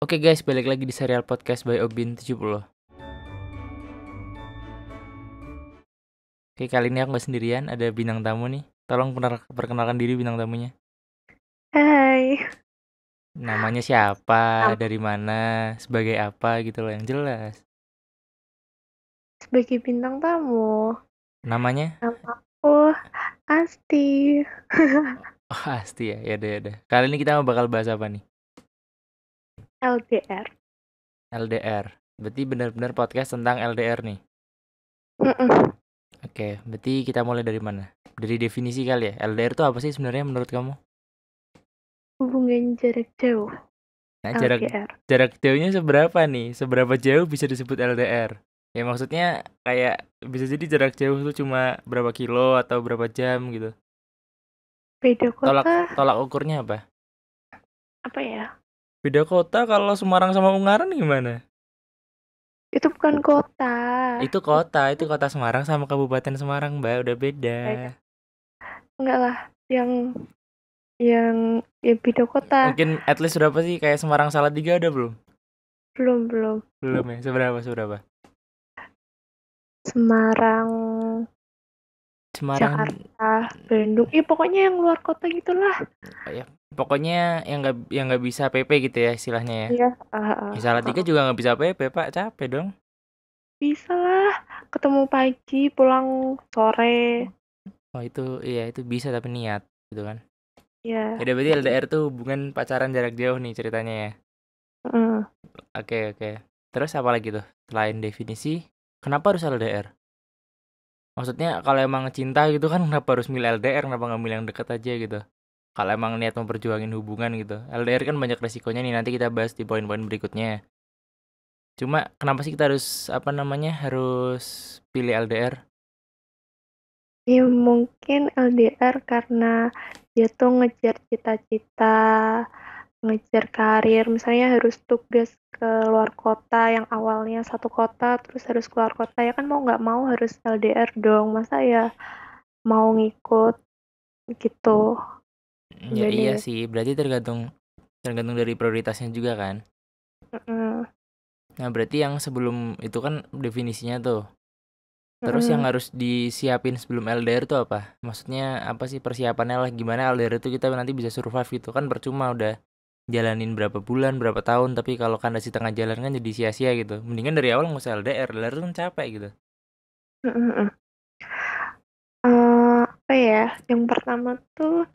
Oke okay guys, balik lagi di serial podcast by Obin 70. Oke, okay, kali ini aku gak sendirian, ada bintang tamu nih. Tolong perkenalkan diri bintang tamunya. Hai. Namanya siapa, dari mana, sebagai apa gitu loh yang jelas. Sebagai bintang tamu. Namanya? Nama aku Asti. oh, Asti ya, ya deh, ya Kali ini kita mau bakal bahas apa nih? LDR. LDR. Berarti benar-benar podcast tentang LDR nih. Mm -mm. Oke, berarti kita mulai dari mana? Dari definisi kali ya. LDR itu apa sih sebenarnya menurut kamu? Hubungan jarak jauh. Nah, jarak LDR. jarak jauhnya seberapa nih? Seberapa jauh bisa disebut LDR? Ya maksudnya kayak bisa jadi jarak jauh itu cuma berapa kilo atau berapa jam gitu. Beda kota. Tolak tolak ukurnya apa? Apa ya? Beda kota kalau Semarang sama Ungaran gimana? Itu bukan kota. Itu kota, itu kota Semarang sama Kabupaten Semarang, Mbak, udah beda. Enggak lah, yang yang ya beda kota. Mungkin at least berapa sih kayak Semarang salah tiga ada belum? Belum, belum. Belum ya, seberapa seberapa? Semarang Semarang Jakarta Bandung ya pokoknya yang luar kota gitulah oh, ya. Pokoknya yang nggak yang nggak bisa PP gitu ya istilahnya ya? Iya. Uh, uh, Salah tiga juga nggak bisa PP pak, capek dong. Bisa lah, ketemu pagi, pulang sore. Oh itu, iya itu bisa tapi niat gitu kan? Iya. Yeah. Ya Jadi berarti LDR tuh hubungan pacaran jarak jauh nih ceritanya ya? Oke uh. oke. Okay, okay. Terus apa lagi tuh selain definisi? Kenapa harus LDR? Maksudnya kalau emang cinta gitu kan kenapa harus milih LDR, kenapa nggak milih yang dekat aja gitu? kalau emang niat memperjuangin hubungan gitu LDR kan banyak resikonya nih nanti kita bahas di poin-poin berikutnya cuma kenapa sih kita harus apa namanya harus pilih LDR ya mungkin LDR karena dia tuh ngejar cita-cita ngejar karir misalnya harus tugas ke luar kota yang awalnya satu kota terus harus keluar kota ya kan mau nggak mau harus LDR dong masa ya mau ngikut gitu Ya Jadi, iya, iya, iya sih, berarti tergantung tergantung dari prioritasnya juga kan. Uh-uh. Nah berarti yang sebelum itu kan definisinya tuh. Terus uh-uh. yang harus disiapin sebelum LDR tuh apa? Maksudnya apa sih persiapannya lah gimana LDR itu kita nanti bisa survive gitu kan percuma udah jalanin berapa bulan berapa tahun tapi kalau kan di tengah jalan kan jadi sia-sia gitu. Mendingan dari awal nggak usah LDR, LDR tuh kan capek gitu. Uh-uh. Uh, apa ya? Yang pertama tuh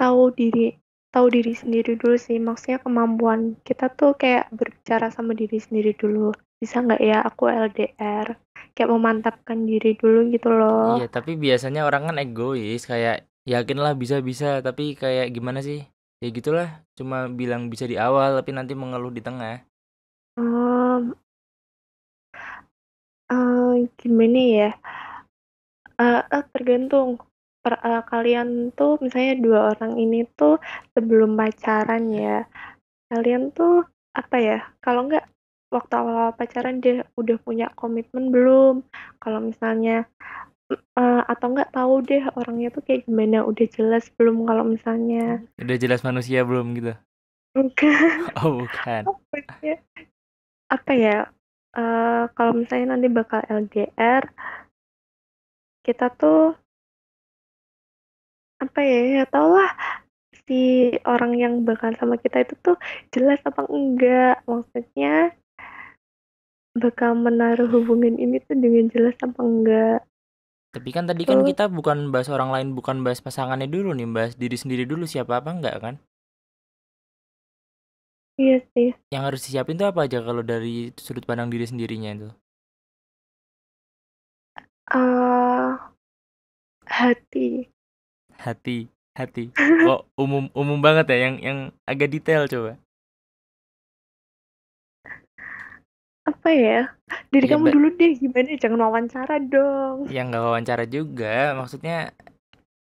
tahu diri tahu diri sendiri dulu sih maksudnya kemampuan kita tuh kayak berbicara sama diri sendiri dulu bisa nggak ya aku LDR kayak memantapkan diri dulu gitu loh iya tapi biasanya orang kan egois kayak yakinlah bisa bisa tapi kayak gimana sih ya gitulah cuma bilang bisa di awal tapi nanti mengeluh di tengah um, uh, gimana ya uh, uh, tergantung per, uh, kalian tuh misalnya dua orang ini tuh sebelum pacaran ya kalian tuh apa ya kalau nggak waktu awal-awal pacaran dia udah punya komitmen belum kalau misalnya uh, atau nggak tahu deh orangnya tuh kayak gimana udah jelas belum kalau misalnya udah jelas manusia belum gitu bukan oh bukan apa ya uh, kalau misalnya nanti bakal LDR kita tuh apa ya ya tau lah si orang yang bakal sama kita itu tuh jelas apa enggak maksudnya bakal menaruh hubungan ini tuh dengan jelas apa enggak tapi kan tadi kan kita bukan bahas orang lain, bukan bahas pasangannya dulu nih, bahas diri sendiri dulu siapa apa enggak kan? Iya sih. Yang harus disiapin tuh apa aja kalau dari sudut pandang diri sendirinya itu? Uh, hati hati hati kok oh, umum umum banget ya yang yang agak detail coba apa ya dari ya, kamu dulu deh gimana jangan wawancara dong yang nggak wawancara juga maksudnya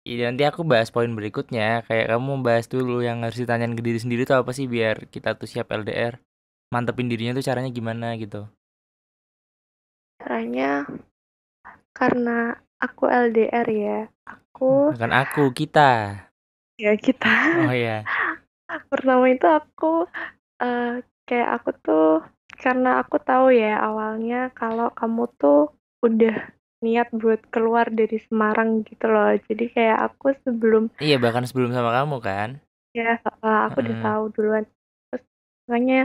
ya nanti aku bahas poin berikutnya kayak kamu bahas dulu yang harus ditanyain ke diri sendiri tuh apa sih biar kita tuh siap LDR mantepin dirinya tuh caranya gimana gitu caranya karena aku LDR ya. Aku hmm, Bukan aku, kita. Ya, kita. Oh iya. Pertama itu aku uh, kayak aku tuh karena aku tahu ya awalnya kalau kamu tuh udah niat buat keluar dari Semarang gitu loh. Jadi kayak aku sebelum Iya, bahkan sebelum sama kamu kan? Ya, aku mm -hmm. udah tahu duluan. Terus makanya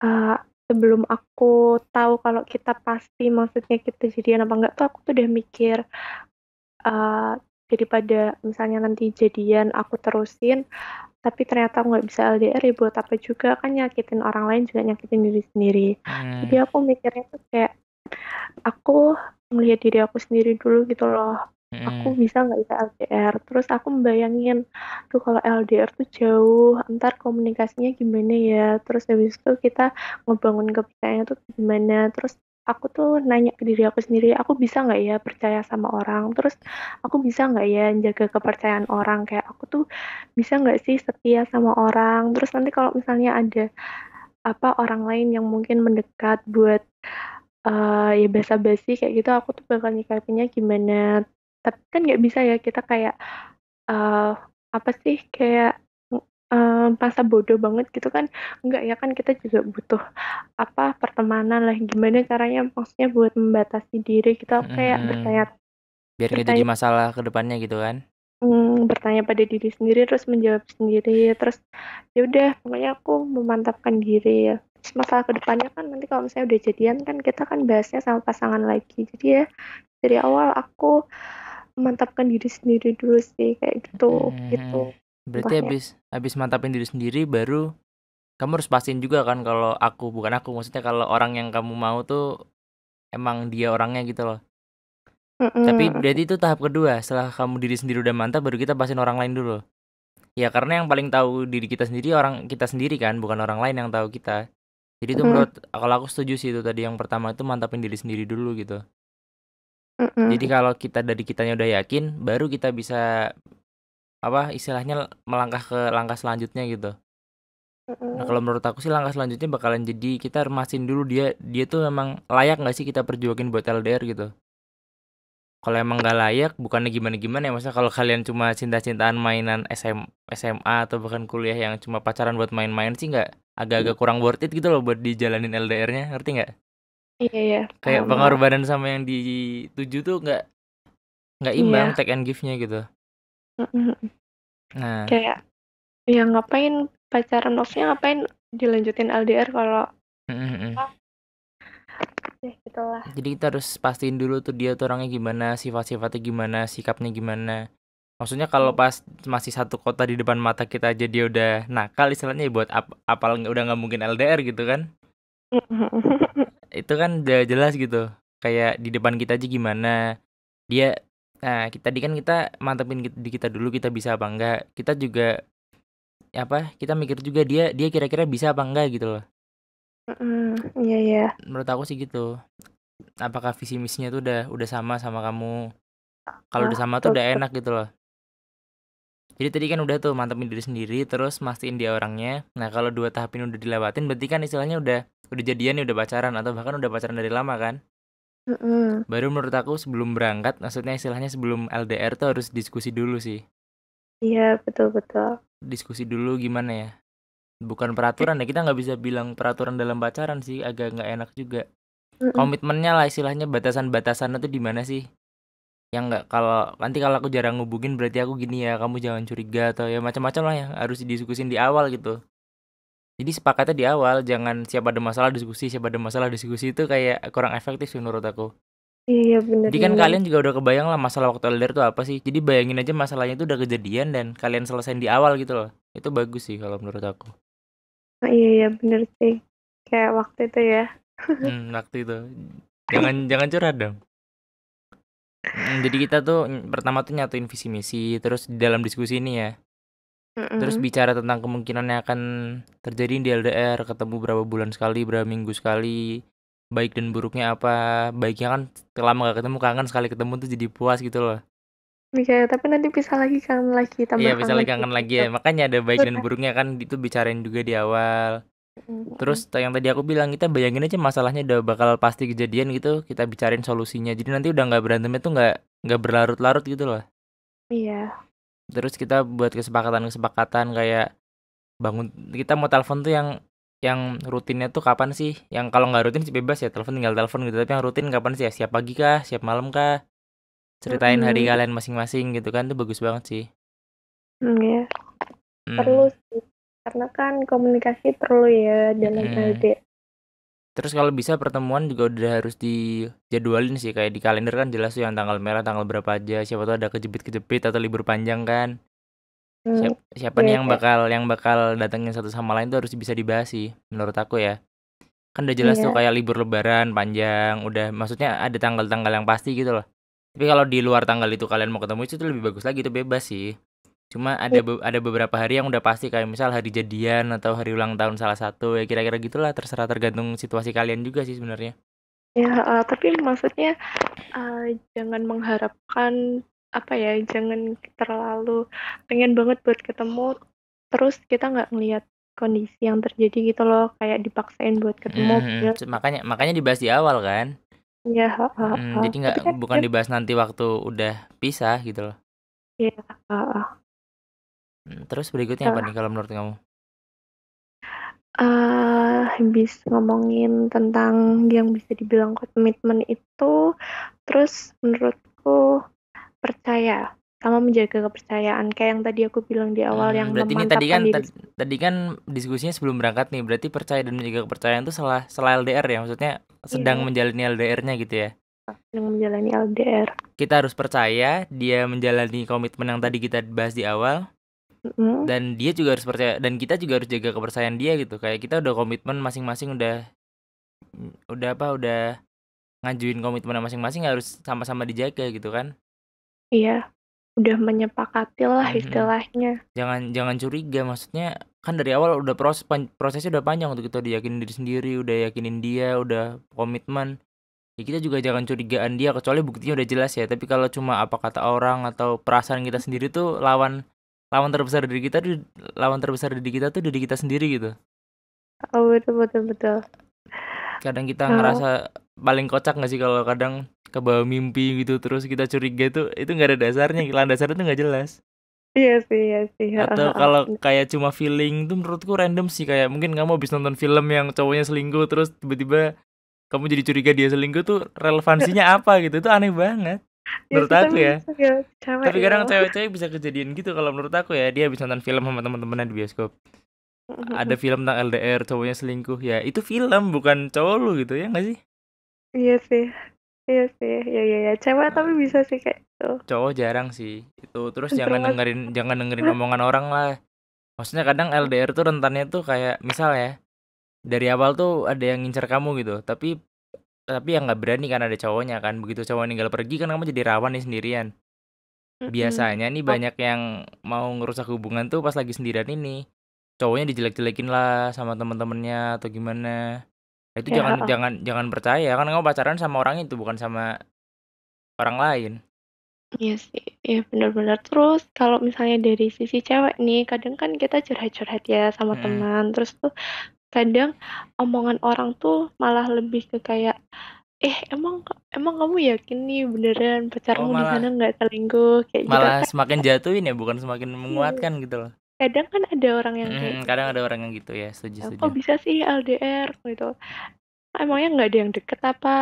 uh, sebelum aku tahu kalau kita pasti maksudnya kita jadian apa enggak tuh aku tuh udah mikir uh, daripada misalnya nanti jadian aku terusin tapi ternyata nggak bisa LDR ya buat apa juga kan nyakitin orang lain juga nyakitin diri sendiri hmm. jadi aku mikirnya tuh kayak aku melihat diri aku sendiri dulu gitu loh aku bisa nggak bisa LDR? Terus aku membayangin, tuh kalau LDR tuh jauh, ntar komunikasinya gimana ya? Terus habis itu kita ngebangun kepercayaan tuh gimana? Terus aku tuh nanya ke diri aku sendiri, aku bisa nggak ya percaya sama orang? Terus aku bisa nggak ya jaga kepercayaan orang? Kayak aku tuh bisa nggak sih setia sama orang? Terus nanti kalau misalnya ada apa orang lain yang mungkin mendekat buat, Uh, ya basa-basi kayak gitu, aku tuh bakal nyikapinnya gimana? tapi kan nggak bisa ya kita kayak uh, apa sih kayak um, masa bodoh banget gitu kan nggak ya kan kita juga butuh apa pertemanan lah gimana caranya maksudnya buat membatasi diri kita gitu, kayak hmm, bertanya biar nggak jadi masalah kedepannya gitu kan hmm, bertanya pada diri sendiri terus menjawab sendiri terus ya udah pokoknya aku memantapkan diri ya terus masalah kedepannya kan nanti kalau misalnya udah jadian kan kita kan bahasnya sama pasangan lagi jadi ya dari awal aku mantapkan diri sendiri dulu sih kayak gitu hmm. gitu berarti Bahaya. habis habis mantapin diri sendiri baru kamu harus pastiin juga kan kalau aku bukan aku maksudnya kalau orang yang kamu mau tuh emang dia orangnya gitu loh mm -mm. tapi berarti itu tahap kedua setelah kamu diri sendiri udah mantap baru kita pastiin orang lain dulu ya karena yang paling tahu diri kita sendiri orang kita sendiri kan bukan orang lain yang tahu kita jadi itu mm. menurut kalau aku setuju sih itu tadi yang pertama itu mantapin diri sendiri dulu gitu jadi kalau kita dari kitanya udah yakin, baru kita bisa, apa, istilahnya melangkah ke langkah selanjutnya gitu. Nah, kalau menurut aku sih langkah selanjutnya bakalan jadi kita remasin dulu dia dia tuh memang layak nggak sih kita perjuangin buat LDR gitu. Kalau emang nggak layak, bukannya gimana-gimana ya, maksudnya kalau kalian cuma cinta-cintaan mainan SM SMA atau bahkan kuliah yang cuma pacaran buat main-main sih nggak agak-agak iya. kurang worth it gitu loh buat dijalanin LDR-nya, ngerti nggak? Iya ya. Kayak um, pengorbanan sama yang di dituju tuh nggak nggak iya. imbang yeah. take and give-nya gitu. Nah. Kayak ya ngapain pacaran offnya ngapain dilanjutin LDR kalau Ya, Jadi kita harus pastiin dulu tuh dia tuh orangnya gimana, sifat-sifatnya gimana, sikapnya gimana. Maksudnya kalau hmm. pas masih satu kota di depan mata kita aja dia udah nakal istilahnya ya buat ap apal udah nggak mungkin LDR gitu kan? itu kan udah jelas gitu kayak di depan kita aja gimana dia nah kita di kan kita mantepin di kita dulu kita bisa apa enggak kita juga apa kita mikir juga dia dia kira-kira bisa apa enggak gitu loh mm, iya iya menurut aku sih gitu apakah visi misinya tuh udah udah sama sama kamu kalau udah sama tuh udah enak gitu loh jadi tadi kan udah tuh mantepin diri sendiri terus mastiin dia orangnya nah kalau dua tahap ini udah dilewatin berarti kan istilahnya udah udah jadian nih udah pacaran atau bahkan udah pacaran dari lama kan mm-hmm. baru menurut aku sebelum berangkat maksudnya istilahnya sebelum LDR tuh harus diskusi dulu sih iya betul betul diskusi dulu gimana ya bukan peraturan ya kita nggak bisa bilang peraturan dalam pacaran sih agak nggak enak juga mm-hmm. komitmennya lah istilahnya batasan-batasannya tuh di mana sih yang nggak kalau nanti kalau aku jarang ngubungin berarti aku gini ya kamu jangan curiga atau ya macam-macam lah ya harus didiskusin di awal gitu jadi sepakatnya di awal jangan siapa ada masalah diskusi siapa ada masalah diskusi itu kayak kurang efektif sih menurut aku iya benar jadi kan bener. kalian juga udah kebayang lah masalah waktu leader itu apa sih jadi bayangin aja masalahnya itu udah kejadian dan kalian selesain di awal gitu loh itu bagus sih kalau menurut aku oh, iya iya benar sih kayak waktu itu ya hmm, waktu itu jangan jangan curhat dong hmm, jadi kita tuh pertama tuh nyatuin visi misi terus di dalam diskusi ini ya Terus bicara tentang kemungkinan yang akan terjadi di LDR, ketemu berapa bulan sekali, berapa minggu sekali, baik dan buruknya apa. Baiknya kan lama gak ketemu, kangen sekali ketemu tuh jadi puas gitu loh. Iya, tapi nanti bisa lagi, kangen lagi, tambah Iya, bisa lagi kangen lagi ya. Gitu. Makanya ada baik dan buruknya kan itu bicarain juga di awal. Terus yang tadi aku bilang kita bayangin aja masalahnya udah bakal pasti kejadian gitu, kita bicarain solusinya. Jadi nanti udah nggak berantemnya tuh nggak nggak berlarut-larut gitu loh. Iya terus kita buat kesepakatan-kesepakatan kayak bangun kita mau telepon tuh yang yang rutinnya tuh kapan sih? Yang kalau nggak rutin sih bebas ya telepon tinggal telepon gitu. Tapi yang rutin kapan sih? Ya siap pagi kah? Siap malam kah? Ceritain mm -hmm. hari kalian masing-masing gitu kan tuh bagus banget sih. Hmm ya. mm. Perlu sih. Karena kan komunikasi perlu ya dalam mm. LD. Terus kalau bisa pertemuan juga udah harus dijadwalin sih kayak di kalender kan jelas tuh yang tanggal merah tanggal berapa aja siapa tuh ada kejepit-kejepit atau libur panjang kan. Hmm, siapa, siapa nih iya yang bakal yang bakal datengin satu sama lain tuh harus bisa dibahas sih menurut aku ya. Kan udah jelas tuh iya. kayak libur lebaran panjang udah maksudnya ada tanggal-tanggal yang pasti gitu loh. Tapi kalau di luar tanggal itu kalian mau ketemu itu lebih bagus lagi itu bebas sih. Cuma ada iya. be ada beberapa hari yang udah pasti kayak misal hari jadian atau hari ulang tahun salah satu ya kira-kira gitulah terserah tergantung situasi kalian juga sih sebenarnya. Ya, uh, tapi maksudnya uh, jangan mengharapkan apa ya, jangan terlalu pengen banget buat ketemu terus kita nggak ngelihat kondisi yang terjadi gitu loh kayak dipaksain buat ketemu hmm, hmm ya. Hmm. makanya makanya dibahas di awal kan ya uh, uh, Hmm, jadi nggak kan bukan ya dibahas nanti waktu udah pisah gitu loh ya uh, uh. Hmm, terus berikutnya apa nih kalau menurut kamu? Uh, habis ngomongin tentang yang bisa dibilang komitmen itu, terus menurutku percaya, sama menjaga kepercayaan kayak yang tadi aku bilang di awal hmm, yang berarti ini tadi kan diri tadi kan diskusinya sebelum berangkat nih, berarti percaya dan menjaga kepercayaan itu salah salah LDR ya? Maksudnya iya. sedang Iya. menjalani LDR-nya gitu ya? Sedang menjalani LDR. Kita harus percaya, dia menjalani komitmen yang tadi kita bahas di awal dan dia juga harus percaya dan kita juga harus jaga kepercayaan dia gitu kayak kita udah komitmen masing-masing udah mm, udah apa udah ngajuin komitmen masing-masing harus sama-sama dijaga gitu kan iya udah menyepakati lah hmm istilahnya jangan jangan curiga maksudnya kan dari awal udah proses prosesnya udah panjang untuk kita diyakinin diri sendiri udah yakinin dia udah komitmen ya kita juga jangan curigaan dia kecuali buktinya udah jelas ya tapi kalau cuma apa kata orang atau perasaan kita sendiri tuh lawan lawan terbesar dari kita tuh lawan terbesar dari kita tuh diri kita sendiri gitu oh betul betul betul kadang kita oh. ngerasa paling kocak nggak sih kalau kadang ke bawah mimpi gitu terus kita curiga tuh itu nggak ada dasarnya kilan dasarnya itu nggak jelas iya sih iya sih atau kalau kayak cuma feeling tuh menurutku random sih kayak mungkin kamu habis nonton film yang cowoknya selingkuh terus tiba-tiba kamu jadi curiga dia selingkuh tuh relevansinya apa gitu itu aneh banget Iya, menurut aku ya. ya tapi kadang ya. cewek-cewek bisa kejadian gitu kalau menurut aku ya. Dia habis nonton film sama teman-temannya di bioskop. Ada film tentang LDR, cowoknya selingkuh ya. Itu film bukan cowok lu gitu ya nggak sih? Iya sih. Iya sih, ya ya ya. Cewek nah. tapi bisa sih kayak itu. Cowok jarang sih. Itu terus Betul. jangan dengerin jangan dengerin omongan orang lah. Maksudnya kadang LDR tuh rentannya tuh kayak misal ya dari awal tuh ada yang ngincer kamu gitu, tapi tapi yang nggak berani kan ada cowoknya kan begitu cowok ninggal pergi kan kamu jadi rawan nih sendirian biasanya nih oh. banyak yang mau ngerusak hubungan tuh pas lagi sendirian ini cowoknya dijelek-jelekin lah sama temen-temennya atau gimana nah, itu ya. jangan jangan jangan percaya kan kamu pacaran sama orang itu bukan sama orang lain Iya sih, ya benar-benar. Terus kalau misalnya dari sisi cewek nih, kadang kan kita curhat-curhat ya sama hmm. teman. Terus tuh Kadang omongan orang tuh malah lebih ke kayak, "Eh, emang emang kamu yakin nih beneran Oh, pacarmu di sana nggak selingkuh?" Kayak gitu malah kan. semakin jatuhin ya, bukan semakin menguatkan iya. menguatkan gitu loh. Kadang kan ada orang yang kayak gitu kadang kan. ada orang yang gitu ya, setuju setuju. Kok bisa sih LDR? Gitu. Emangnya nggak ada yang deket apa?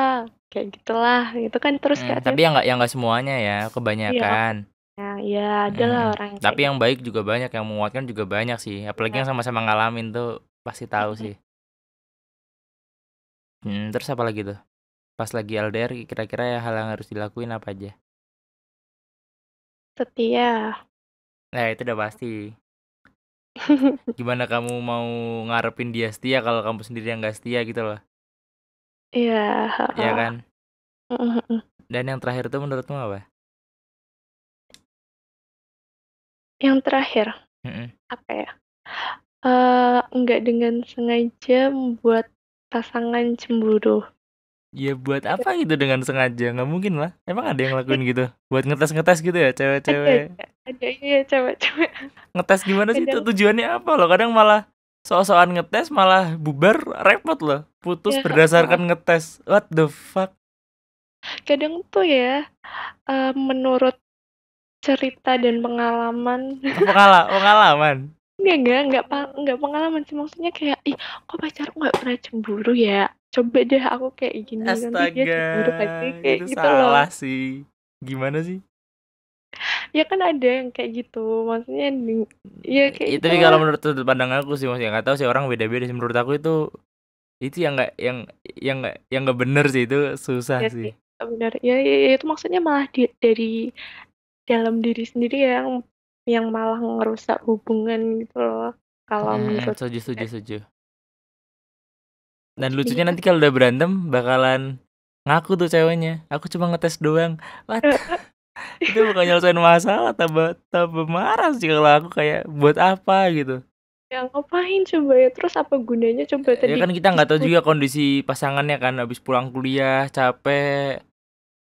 Kayak gitulah, itu kan. Terus hmm, tapi yang nggak yang nggak semuanya ya, Iya, Nah, kan Ya, iya, ada lah hmm. orang yang tapi yang gitu. baik juga banyak, yang menguatkan juga banyak sih, apalagi iya. yang sama-sama ngalamin tuh Pasti tahu sih. Hmm, terus apa lagi tuh? Pas lagi LDR kira-kira ya hal yang harus dilakuin apa aja? Setia. Nah, itu udah pasti. Gimana kamu mau ngarepin dia setia kalau kamu sendiri yang gak setia gitu loh. Iya. Iya kan? Dan yang terakhir tuh menurutmu apa? Yang terakhir? Mm -mm. Apa ya? nggak eh, enggak dengan sengaja membuat pasangan cemburu. Ya buat apa gitu dengan sengaja? Nggak mungkin lah. Emang ada yang lakuin gitu? Buat ngetes-ngetes gitu ya cewek-cewek? Ada, ada iya, iya cewek-cewek. Ngetes gimana sih itu tujuannya apa loh? Kadang malah so-soan ngetes malah bubar repot loh. Putus Ya, berdasarkan berdasarkan ngetes. What the fuck? Kadang tuh ya, uh, menurut cerita dan pengalaman pengala pengalaman? ini ya, enggak enggak enggak pengalaman sih maksudnya kayak ih kok pacar nggak pernah cemburu ya coba deh aku kayak gini Astaga, nanti dia cemburu pasti kayak itu gitu salah loh. sih gimana sih ya kan ada yang kayak gitu maksudnya ya hmm, kayak ya, tapi gitu kalau menurut sudut pandang aku sih maksudnya nggak tahu sih orang beda-beda sih menurut aku itu itu yang nggak yang yang nggak yang nggak bener sih itu susah ya, sih benar ya, ya, ya itu maksudnya malah di, dari dalam diri sendiri yang yang malah ngerusak hubungan gitu loh kalau hmm, menurut suju suju setuju dan lucunya iya. nanti kalau udah berantem bakalan ngaku tuh ceweknya aku cuma ngetes doang What? itu bukan nyelesain masalah tambah tambah marah sih kalau aku kayak buat apa gitu ya ngapain coba ya terus apa gunanya coba ya tadi ya kan kita nggak tahu juga kondisi pasangannya kan habis pulang kuliah capek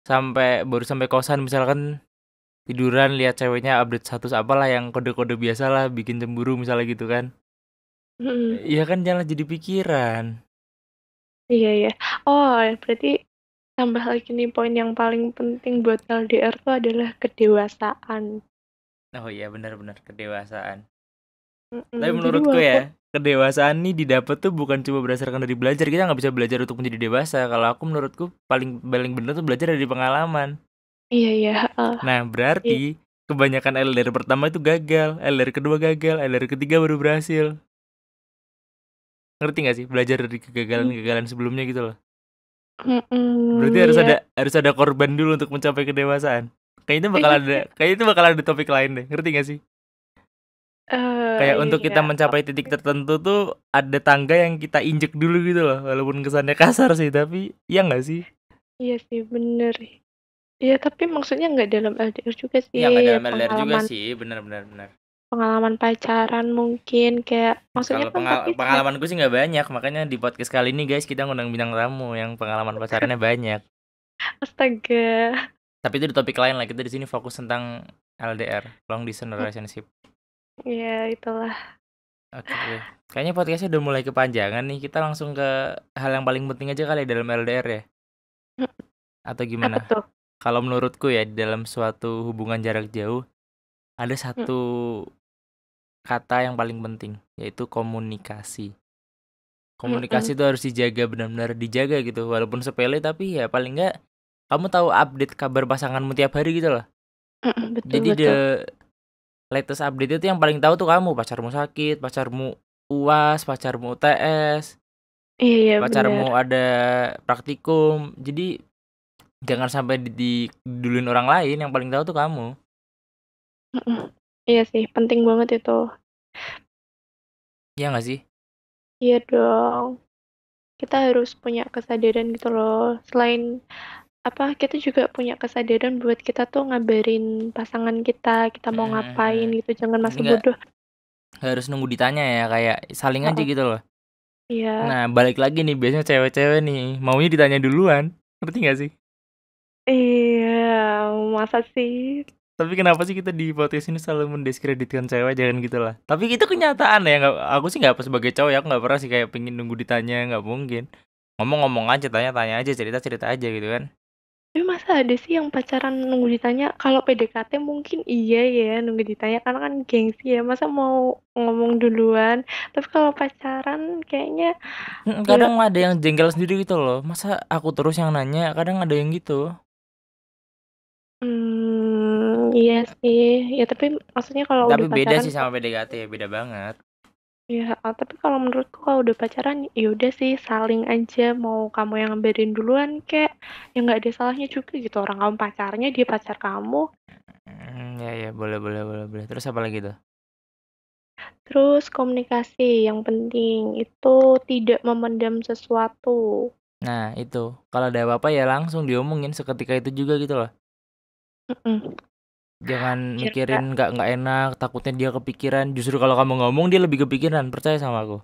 sampai baru sampai kosan misalkan tiduran lihat ceweknya update status apalah yang kode-kode biasa lah bikin cemburu misalnya gitu kan iya kan jangan jadi pikiran iya iya oh berarti tambah lagi nih poin yang paling penting buat LDR tuh adalah kedewasaan oh iya benar-benar kedewasaan mm tapi menurutku ya kedewasaan nih didapat tuh bukan cuma berdasarkan dari belajar kita nggak bisa belajar untuk menjadi dewasa kalau aku menurutku paling paling benar tuh belajar dari pengalaman Iya iya, heeh. Nah, Iya. berarti kebanyakan LDR pertama itu gagal, LDR kedua gagal, LDR ketiga baru berhasil. Ngerti nggak sih? Belajar dari kegagalan-kegagalan hmm. sebelumnya gitu loh. Berarti harus iya. ada harus ada korban dulu untuk mencapai kedewasaan. Kayaknya itu bakal iya. ada kayaknya itu bakal ada topik lain deh, ngerti nggak sih? Eh, Kayak iya, untuk iya, kita mencapai titik ya. tertentu tuh ada tangga yang kita injek dulu gitu loh, walaupun kesannya kasar sih, tapi iya nggak sih? Iya sih, bener. Iya, tapi maksudnya nggak dalam LDR juga Iya, sih, nggak dalam LDR juga sih, bener bener bener. pengalaman pacaran mungkin kayak maksudnya Kalau kan pengal tapi pengalaman gue sih nggak banyak, makanya di podcast kali ini guys kita ngundang bintang tamu yang pengalaman pacarannya banyak. Astaga. Tapi itu di topik lain lah, kita di sini fokus tentang LDR, long distance hmm. relationship. Iya, itulah. Oke, Okay. Kayaknya podcastnya udah mulai kepanjangan nih, kita langsung ke hal yang paling penting aja kali ya dalam LDR ya, hmm. atau Apa gimana? tuh? kalau menurutku ya di dalam suatu hubungan jarak jauh ada hmm. satu hmm. kata yang paling penting yaitu komunikasi. Hmm, komunikasi hmm. itu hmm. harus dijaga benar-benar dijaga gitu walaupun sepele tapi ya paling enggak kamu tahu update kabar pasanganmu tiap hari gitu loh. Hmm, betul, Jadi betul. the latest update itu yang paling tahu tuh kamu pacarmu sakit, pacarmu UAS, pacarmu UTS. Iya, iya, pacarmu bener. ada praktikum. Jadi jangan sampai di, duluin orang lain yang paling tahu tuh kamu iya sih penting banget itu iya gak sih iya dong kita harus punya kesadaran gitu loh selain apa kita juga punya kesadaran buat kita tuh ngabarin pasangan kita kita mau hmm. ngapain gitu jangan masih Enggak. bodoh harus nunggu ditanya ya kayak saling oh. gitu loh Iya. Nah balik lagi nih biasanya cewek-cewek nih maunya ditanya duluan ngerti gak sih? Iya, masa sih? Tapi kenapa sih kita di podcast ini selalu mendiskreditkan cewek jangan gitu lah. Tapi itu kenyataan ya. Gak, aku sih nggak sebagai cowok ya aku nggak pernah sih kayak pengen nunggu ditanya nggak mungkin. Ngomong-ngomong aja, tanya-tanya aja, cerita-cerita aja gitu kan. Tapi masa ada sih yang pacaran nunggu ditanya? Kalau PDKT mungkin iya ya nunggu ditanya karena kan gengsi ya. Masa mau ngomong duluan? Tapi kalau pacaran kayaknya kadang ya... ada yang jengkel sendiri gitu loh. Masa aku terus yang nanya? Kadang ada yang gitu. Hmm, iya sih. Ya tapi maksudnya kalau Tapi beda pacaran sih sama PDKT, beda banget. Ya, tapi kalau menurutku kalau udah pacaran, ya udah sih saling aja, mau kamu yang ngeberin duluan kayak, ya nggak ada salahnya juga gitu, orang kamu pacarnya, dia pacar kamu. Hmm, ya ya, boleh boleh boleh boleh. Terus apa lagi tuh? Terus komunikasi yang penting, itu tidak memendam sesuatu. Nah itu, kalau ada apa-apa ya langsung diomongin seketika itu juga gitu loh. Jangan mikirin nggak nggak enak, takutnya dia kepikiran, justru kalau kamu ngomong dia lebih kepikiran, percaya sama aku.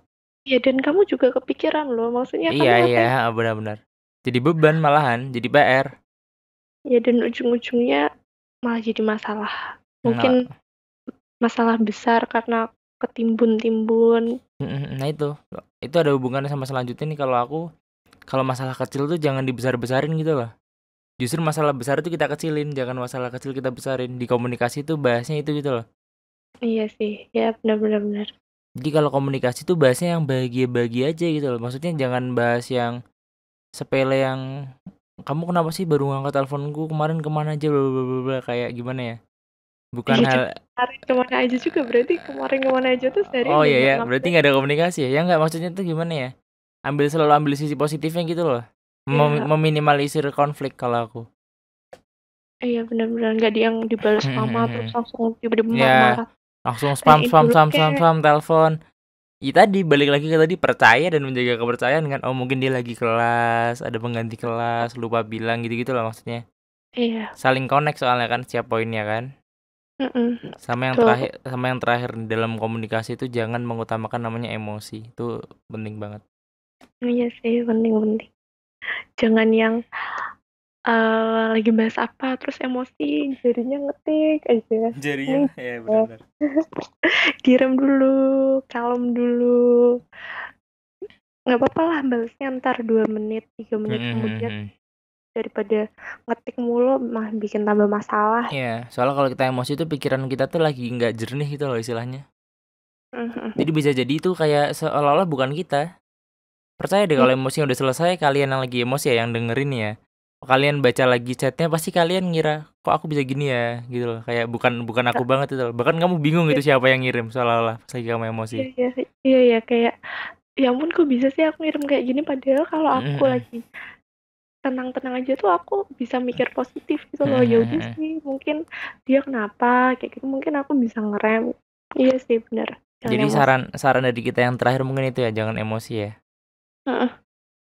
Iya, dan kamu juga kepikiran loh, maksudnya Iya iya, ngapain ah, benar benar. Jadi beban malahan, jadi PR. Iya, dan ujung-ujungnya malah jadi masalah. Mungkin Nah. masalah besar karena ketimbun-timbun. nah itu, itu ada hubungannya sama selanjutnya nih kalau aku, kalau masalah kecil tuh jangan dibesar-besarin gitu loh justru masalah besar itu kita kecilin jangan masalah kecil kita besarin di komunikasi itu bahasnya itu gitu loh iya sih ya benar-benar benar jadi kalau komunikasi tuh bahasnya yang bahagia-bahagia aja gitu loh maksudnya jangan bahas yang sepele yang kamu kenapa sih baru ngangkat teleponku kemarin kemana aja bla bla bla kayak gimana ya bukan iya, hal hari kemana aja juga berarti kemarin kemana aja tuh dari oh iya ya berarti nggak ada komunikasi ya? ya nggak maksudnya tuh gimana ya ambil selalu ambil sisi positifnya gitu loh Iya. Mem meminimalisir konflik kalau aku. Iya benar-benar nggak dia yang dibalas mama hmm, hmm, terus hmm. langsung tiba-tiba yeah. marah. Langsung spam spam gitu spam spam spam telepon. Iya tadi balik lagi ke tadi percaya dan menjaga kepercayaan kan. Oh mungkin dia lagi kelas, ada pengganti kelas, lupa bilang gitu-gitu lah maksudnya. Iya. Saling connect soalnya kan setiap poinnya kan. Mm-mm. Sama yang Tuh. terakhir sama yang terakhir dalam komunikasi itu jangan mengutamakan namanya emosi. Itu penting banget. Iya sih penting-penting jangan yang uh, lagi bahas apa terus emosi jarinya ngetik aja jarinya ya benar direm dulu kalem dulu nggak apa-apa lah balasnya ntar dua menit tiga menit mm -hmm. kemudian hmm, hmm. daripada ngetik mulu mah bikin tambah masalah. ya soalnya kalau kita emosi itu pikiran kita tuh lagi nggak jernih gitu loh istilahnya. Mm-hmm. Jadi bisa jadi itu kayak seolah-olah bukan kita. Percaya deh hmm. kalau emosinya udah selesai, kalian yang lagi emosi ya yang dengerin ya. Kalian baca lagi chatnya pasti kalian ngira kok aku bisa gini ya gitu loh. Kayak bukan bukan aku banget itu loh. Bahkan kamu bingung gitu siapa yang ngirim seolah-olah pas lagi kamu emosi. Iya iya iya ya, kayak ya ampun kok bisa sih aku ngirim kayak gini padahal kalau hmm, aku mm. lagi tenang-tenang aja tuh aku bisa mikir positif gitu loh ya udah sih mungkin dia kenapa kayak gitu mungkin aku bisa ngerem iya sih bener jangan jadi emosi. saran saran dari kita yang terakhir mungkin itu ya jangan emosi ya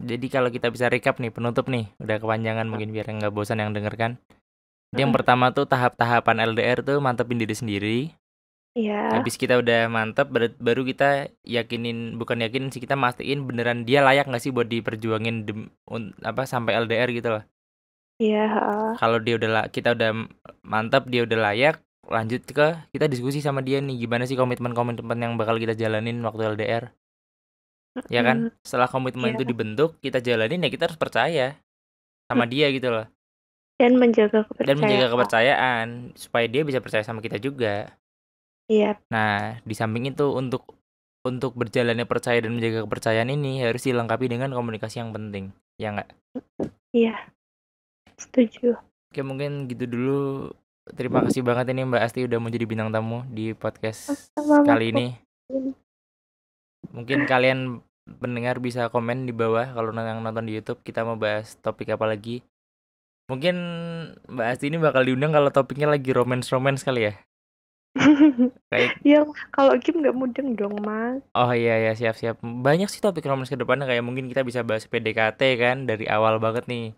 jadi kalau kita bisa recap nih penutup nih, udah kepanjangan mungkin biar nggak bosan yang dengarkan. Jadi yang pertama tuh tahap-tahapan LDR tuh mantepin diri sendiri. Iya. Habis kita udah mantep baru kita yakinin bukan yakinin sih kita mastiin beneran dia layak nggak sih buat diperjuangin dem, apa sampai LDR gitu loh. Iya. Kalau dia udah kita udah mantep dia udah layak lanjut ke kita diskusi sama dia nih gimana sih komitmen komitmen yang bakal kita jalanin waktu LDR ya kan hmm. setelah komitmen yeah. itu dibentuk kita jalanin ya kita harus percaya sama hmm. dia gitu loh dan menjaga kepercayaan dan menjaga kepercayaan supaya dia bisa percaya sama kita juga iya yep. nah di samping itu untuk untuk berjalannya percaya dan menjaga kepercayaan ini harus dilengkapi dengan komunikasi yang penting ya nggak iya setuju oke mungkin gitu dulu terima kasih banget ini mbak Asti udah mau jadi bintang tamu di podcast Sama kali ini Mungkin kalian pendengar bisa komen di bawah kalau yang nonton di YouTube kita mau bahas topik apa lagi. Mungkin Mbak Asti ini bakal diundang kalau topiknya lagi romance-romance kali ya. kayak ya kalau Kim nggak mudeng dong mas oh iya ya siap siap banyak sih topik romance ke depannya kayak mungkin kita bisa bahas PDKT kan dari awal banget nih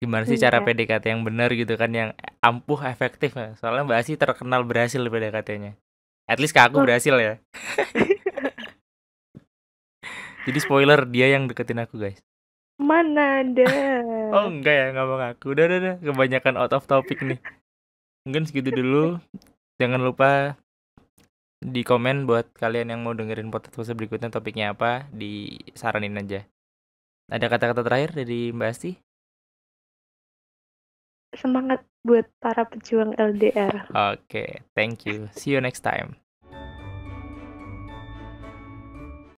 gimana sih iya. cara PDKT yang benar gitu kan yang ampuh efektif soalnya Mbak Asti terkenal berhasil PDKT-nya at least ke aku oh. berhasil ya Jadi spoiler dia yang deketin aku guys. Mana ada? oh enggak ya nggak mau ngaku. Udah udah udah kebanyakan out of topic nih. Mungkin segitu dulu. Jangan lupa di komen buat kalian yang mau dengerin podcast berikutnya topiknya apa disaranin aja. Ada kata-kata terakhir dari Mbak Asti? Semangat buat para pejuang LDR. Oke, okay, thank you. See you next time.